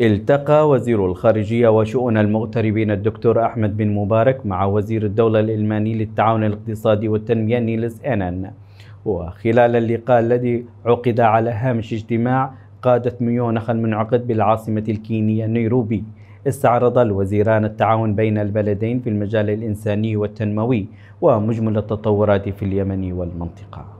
التقى وزير الخارجية وشؤون المغتربين الدكتور أحمد بن مبارك مع وزير الدولة الإلماني للتعاون الاقتصادي والتنمية نيلس أنان وخلال اللقاء الذي عقد على هامش اجتماع قادة ميونخ المنعقد بالعاصمة الكينية نيروبي استعرض الوزيران التعاون بين البلدين في المجال الإنساني والتنموي ومجمل التطورات في اليمن والمنطقة